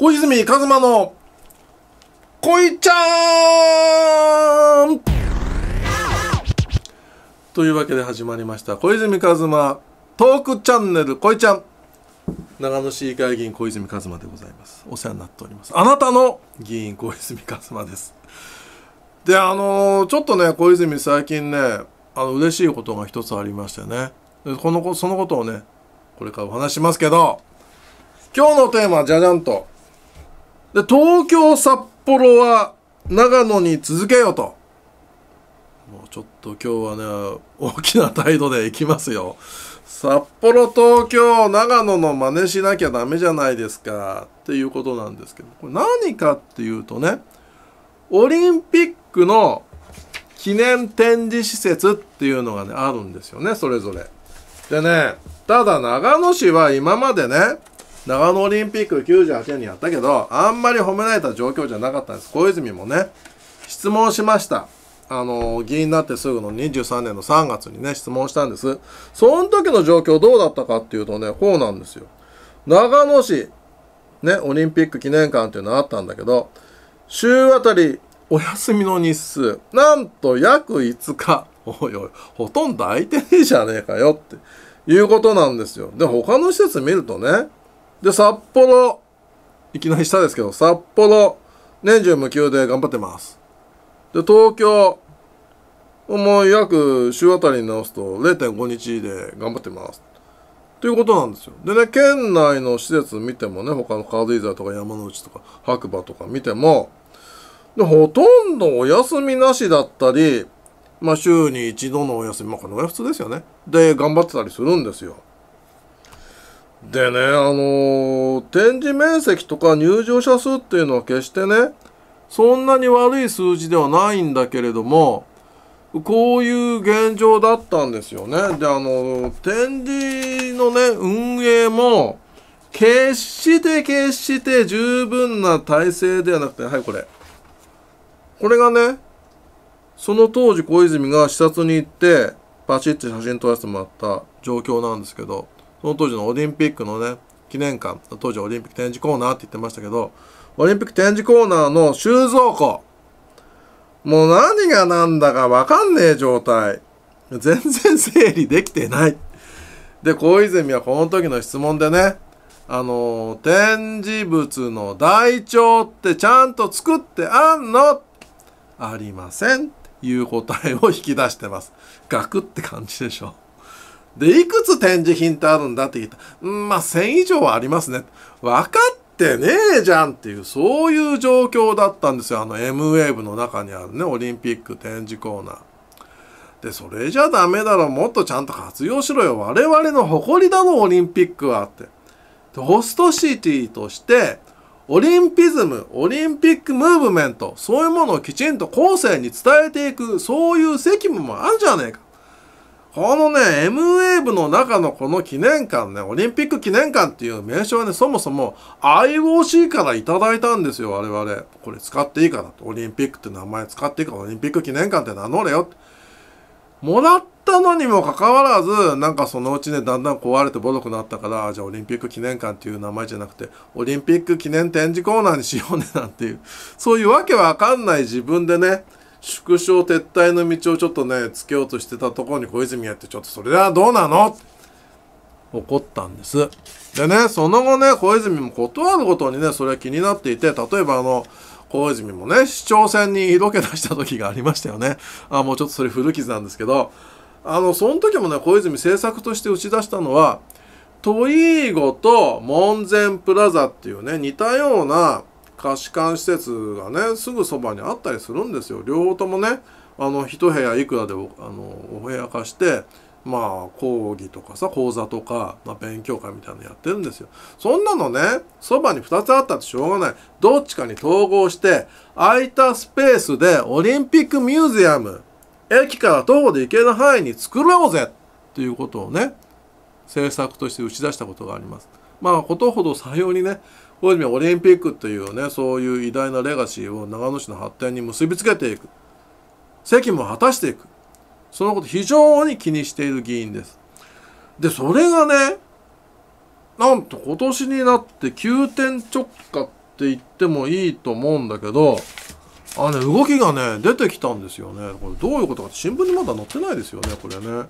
小泉一馬の、こいちゃーんというわけで始まりました、小泉一馬トークチャンネル、こいちゃん。長野市議会議員小泉一馬でございます。お世話になっております。あなたの議員小泉一馬です。で、あのー、ちょっとね、小泉最近ね、あの、嬉しいことが一つありましてね。この、そのことをね、これからお話しますけど、今日のテーマ、じゃじゃんと。で東京札幌は長野に続けよともうちょっと今日はね大きな態度でいきますよ札幌東京長野の真似しなきゃダメじゃないですかっていうことなんですけどこれ何かっていうとねオリンピックの記念展示施設っていうのがねあるんですよねそれぞれでねただ長野市は今までね長野オリンピック98年にやったけど、あんまり褒められた状況じゃなかったんです。小泉もね、質問しました。あの、議員になってすぐの23年の3月にね、質問したんです。その時の状況どうだったかっていうとね、こうなんですよ。長野市、ね、オリンピック記念館っていうのあったんだけど、週あたりお休みの日数、なんと約5日。おいおい、ほとんど空いてねえじゃねえかよっていうことなんですよ。で、他の施設見るとね、で、札幌、いきなり下ですけど、札幌、年中無休で頑張ってます。で、東京、もう約週あたりに直すと0.5日で頑張ってます。ということなんですよ。でね、県内の施設見てもね、他の軽井沢とか山の内とか白馬とか見ても、でほとんどお休みなしだったり、まあ週に一度のお休み、まあこれは普通ですよね。で、頑張ってたりするんですよ。でね、あのー、展示面積とか入場者数っていうのは決してね、そんなに悪い数字ではないんだけれども、こういう現状だったんですよね。で、あの、展示のね、運営も、決して決して十分な体制ではなくて、はい、これ。これがね、その当時小泉が視察に行って、パチッて写真撮らせてもらった状況なんですけど、その当時のオリンピックのね、記念館、当時オリンピック展示コーナーって言ってましたけど、オリンピック展示コーナーの収蔵庫。もう何が何だかわかんねえ状態。全然整理できてない。で、小泉はこの時の質問でね、あの、展示物の台帳ってちゃんと作ってあんのありません。いう答えを引き出してます。ガクって感じでしょ。で、いくつ展示品ってあるんだって聞いたうんまあ、1000以上はありますね。分かってねえじゃんっていう、そういう状況だったんですよ。あの M ウェーブの中にあるね、オリンピック展示コーナー。で、それじゃダメだろ、もっとちゃんと活用しろよ。我々の誇りだろ、オリンピックはって。で、ホストシティとして、オリンピズム、オリンピックムーブメント、そういうものをきちんと後世に伝えていく、そういう責務もあるじゃねえか。このね、M ウェーブの中のこの記念館ね、オリンピック記念館っていう名称はね、そもそも IOC からいただいたんですよ、我々。これ使っていいかなと。オリンピックって名前使っていいか、オリンピック記念館って名乗れよ。もらったのにもかかわらず、なんかそのうちね、だんだん壊れてボロくなったから、じゃあオリンピック記念館っていう名前じゃなくて、オリンピック記念展示コーナーにしようねなんていう、そういうわけわかんない自分でね、縮小撤退の道をちょっとねつけようとしてたところに小泉やってちょっとそれはどうなの怒ったんですでねその後ね小泉も断ることにねそれは気になっていて例えばあの小泉もね市長選に色気出した時がありましたよねあもうちょっとそれ古傷なんですけどあのその時もね小泉政策として打ち出したのはトイーゴと門前プラザっていうね似たような貸し館施設がねすぐそばにあったりするんですよ両方ともねあの一部屋いくらでおあのお部屋貸してまあ講義とかさ講座とか、まあ、勉強会みたいなのやってるんですよそんなのねそばに2つあったってしょうがないどっちかに統合して空いたスペースでオリンピックミュージアム駅から徒歩で行ける範囲に作ろうぜっていうことをね政策として打ち出したことがありますまあことほどさようにね大泉オリンピックというねそういう偉大なレガシーを長野市の発展に結びつけていく責務を果たしていくそのこと非常に気にしている議員ですでそれがねなんと今年になって急転直下って言ってもいいと思うんだけどあね動きがね出てきたんですよねこれどういうことかって新聞にまだ載ってないですよねこれね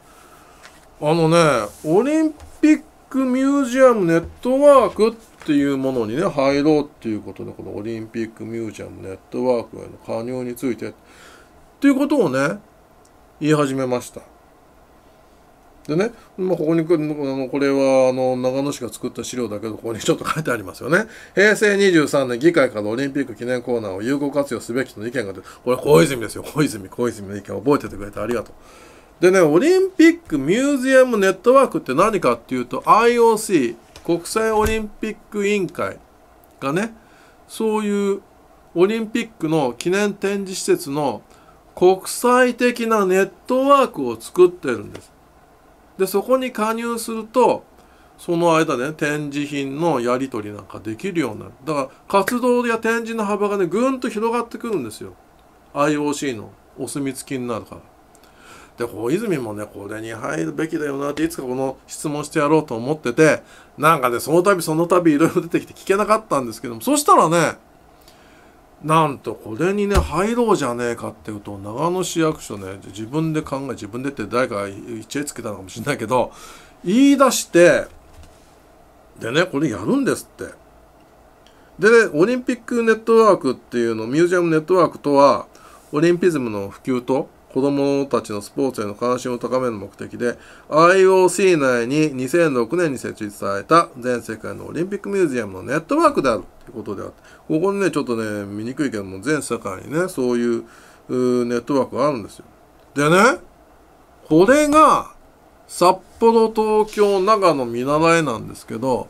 あのねオリンピックミュージアムネットワークっっていうものにね、入ろうっていうことで、このオリンピックミュージアムネットワークへの加入について、っていうことをね、言い始めました。でね、まあ、ここに、これは、あの、長野市が作った資料だけど、ここにちょっと書いてありますよね。平成23年議会からオリンピック記念コーナーを有効活用すべきとの意見が出て、これ小泉ですよ。小泉、小泉の意見を覚えててくれてありがとう。でね、オリンピックミュージアムネットワークって何かっていうと、IOC、国際オリンピック委員会がねそういうオリンピックの記念展示施設の国際的なネットワークを作ってるんです。でそこに加入するとその間ね展示品のやり取りなんかできるようになるだから活動や展示の幅がねぐんと広がってくるんですよ IOC のお墨付きになるから。で小泉もねこれに入るべきだよなっていつかこの質問してやろうと思っててなんかねその度その度いろいろ出てきて聞けなかったんですけどもそしたらねなんとこれにね入ろうじゃねえかっていうと長野市役所ね自分で考え自分でって誰か一恵つけたのかもしれないけど言い出してでねこれやるんですって。で、ね、オリンピックネットワークっていうのミュージアムネットワークとはオリンピズムの普及と子供たちのスポーツへの関心を高める目的で、IOC 内に2006年に設立された全世界のオリンピックミュージアムのネットワークであるということであって、ここにね、ちょっとね、見にくいけども、全世界にね、そういうネットワークがあるんですよ。でね、これが、札幌、東京、長野見習いなんですけど、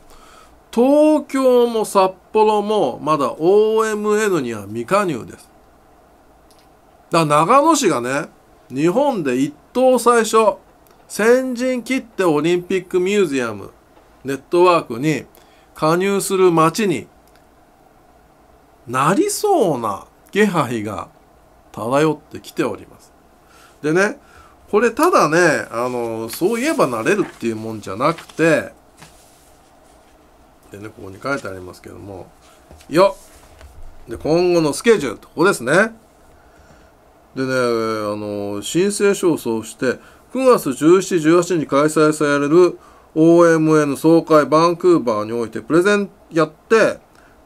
東京も札幌もまだ OMN には未加入です。だから長野市がね、日本で一等最初先陣切ってオリンピックミュージアムネットワークに加入する町になりそうな気配が漂ってきております。でねこれただねあのそういえばなれるっていうもんじゃなくてでねここに書いてありますけどもよっで今後のスケジュールここですねでね、あの、申請書を送付して、9月17、18に開催される OMN 総会バンクーバーにおいてプレゼンやって、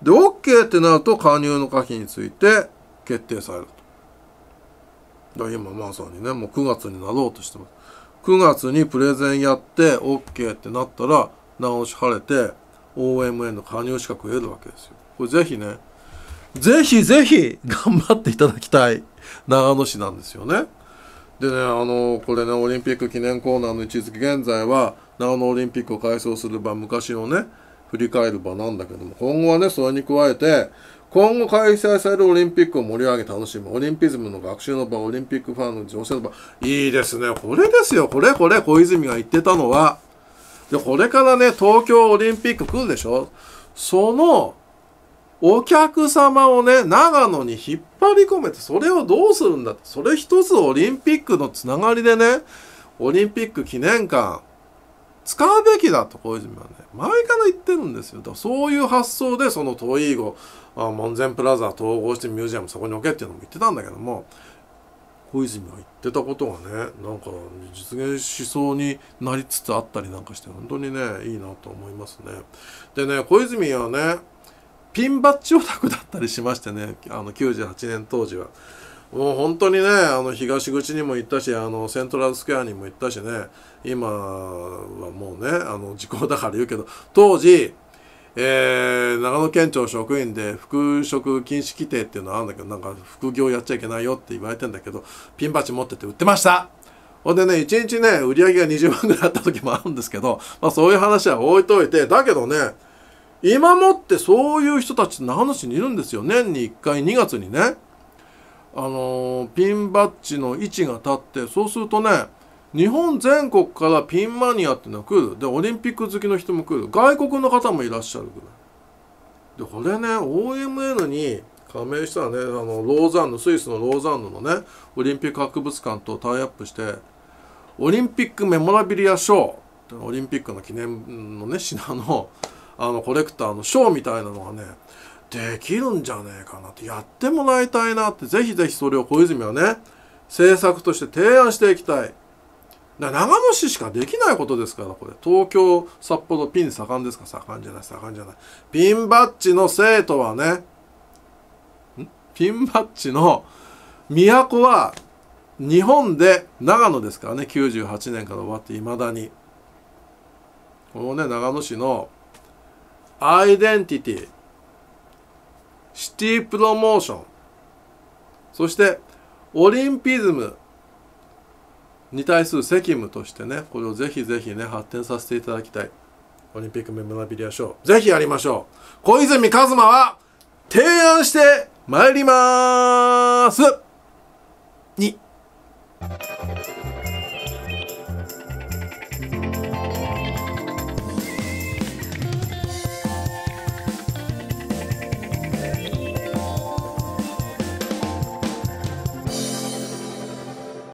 で、OK ってなると加入の可否について決定されると。だ今まさにね、もう9月になろうとしてます。9月にプレゼンやって OK ってなったら直し晴れて OMN の加入資格を得るわけですよ。これぜひね、ぜひぜひ頑張っていただきたい長野市なんですよね。でね、あの、これね、オリンピック記念コーナーの位置づけ、現在は長野オリンピックを改装する場、昔のね、振り返る場なんだけども、今後はね、それに加えて、今後開催されるオリンピックを盛り上げ楽しむ、オリンピズムの学習の場、オリンピックファンの女性の場、いいですね。これですよ、これこれ、小泉が言ってたのは。で、これからね、東京オリンピック来るでしょその、お客様をね、長野に引っ張り込めて、それをどうするんだって。それ一つオリンピックのつながりでね、オリンピック記念館、使うべきだと小泉はね、前から言ってるんですよ。だからそういう発想で、そのトイーゴ、門前プラザ統合してミュージアムそこに置けっていうのも言ってたんだけども、小泉は言ってたことがね、なんか実現しそうになりつつあったりなんかして、本当にね、いいなと思いますね。でね、小泉はね、ピンバッジオタクだったりしましてね、あの、98年当時は。もう本当にね、あの、東口にも行ったし、あの、セントラルスクエアにも行ったしね、今はもうね、あの、時効だから言うけど、当時、えー、長野県庁職員で復職禁止規定っていうのはあるんだけど、なんか副業やっちゃいけないよって言われてんだけど、ピンバッジ持ってて売ってましたほんでね、1日ね、売り上げが20万ぐらいあった時もあるんですけど、まあそういう話は置いといて、だけどね、今もってそういう人たち長野市にいるんですよ。年に1回2月にね。あのー、ピンバッジの位置が立って、そうするとね、日本全国からピンマニアっていうのが来る。で、オリンピック好きの人も来る。外国の方もいらっしゃるぐらい。で、これね、OMN に加盟したらね、あの、ローザンヌ、スイスのローザンヌのね、オリンピック博物館とタイアップして、オリンピックメモラビリア賞オリンピックの記念のね、品の、あのコレクターのショーみたいなのがねできるんじゃねえかなってやってもらいたいなってぜひぜひそれを小泉はね政策として提案していきたいだ長野市しかできないことですからこれ東京札幌ピン盛んですか盛んじゃない盛んじゃないピンバッジの生徒はねピンバッジの都は日本で長野ですからね98年から終わっていまだにこのね長野市のアイデンティティ、シティプロモーション、そしてオリンピズムに対する責務としてね、これをぜひぜひね、発展させていただきたい。オリンピックメモラビリア賞、ぜひやりましょう。小泉一馬は提案してまいります !2